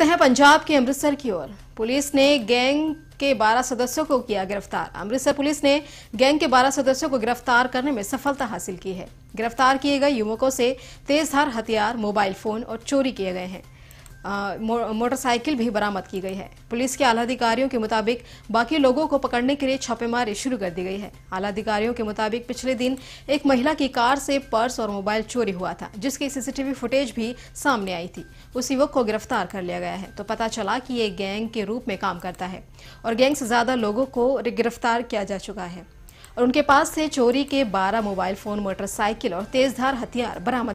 देखते हैं पंजाब के अमृतसर की ओर पुलिस ने गैंग के 12 सदस्यों को किया गिरफ्तार अमृतसर पुलिस ने गैंग के 12 सदस्यों को गिरफ्तार करने में सफलता हासिल की है गिरफ्तार किए गए युवकों से तेज धार हथियार मोबाइल फोन और चोरी किए गए हैं मोटरसाइकिल भी बरामद की गई है पुलिस के आला अधिकारियों के मुताबिक बाकी लोगों को पकड़ने के लिए छापेमारी शुरू कर दी गई है आला अधिकारियों के मुताबिक पिछले दिन एक महिला की कार से पर्स और मोबाइल चोरी हुआ था जिसकी सीसीटीवी फुटेज भी सामने आई थी उस युवक को गिरफ्तार कर लिया गया है तो पता चला की ये गैंग के रूप में काम करता है और गैंग से ज्यादा लोगों को गिरफ्तार किया जा चुका है और उनके पास से चोरी के बारह मोबाइल फोन मोटरसाइकिल और तेज धार हथियार बरामद